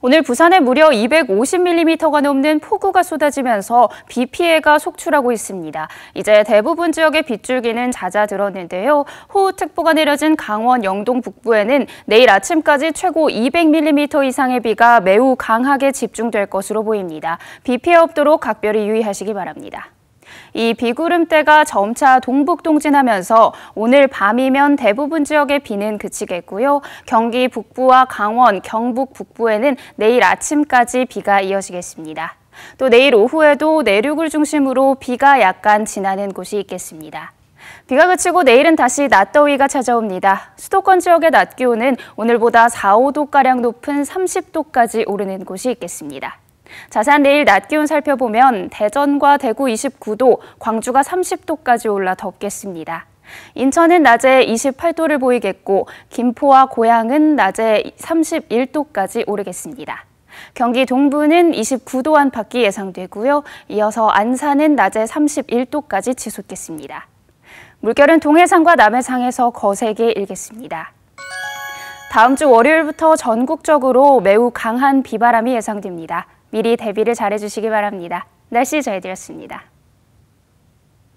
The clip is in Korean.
오늘 부산에 무려 250mm가 넘는 폭우가 쏟아지면서 비 피해가 속출하고 있습니다. 이제 대부분 지역의 빗줄기는 잦아들었는데요. 호우특보가 내려진 강원 영동 북부에는 내일 아침까지 최고 200mm 이상의 비가 매우 강하게 집중될 것으로 보입니다. 비 피해 없도록 각별히 유의하시기 바랍니다. 이 비구름대가 점차 동북 동진하면서 오늘 밤이면 대부분 지역에 비는 그치겠고요. 경기 북부와 강원, 경북 북부에는 내일 아침까지 비가 이어지겠습니다. 또 내일 오후에도 내륙을 중심으로 비가 약간 지나는 곳이 있겠습니다. 비가 그치고 내일은 다시 낮더위가 찾아옵니다. 수도권 지역의 낮 기온은 오늘보다 4, 5도가량 높은 30도까지 오르는 곳이 있겠습니다. 자산 내일 낮 기온 살펴보면 대전과 대구 29도, 광주가 30도까지 올라 덥겠습니다. 인천은 낮에 28도를 보이겠고 김포와 고양은 낮에 31도까지 오르겠습니다. 경기 동부는 29도 안팎이 예상되고요. 이어서 안산은 낮에 31도까지 치솟겠습니다. 물결은 동해상과 남해상에서 거세게 일겠습니다. 다음 주 월요일부터 전국적으로 매우 강한 비바람이 예상됩니다. 미리 대비를 잘해주시기 바랍니다. 날씨 전해드렸습니다.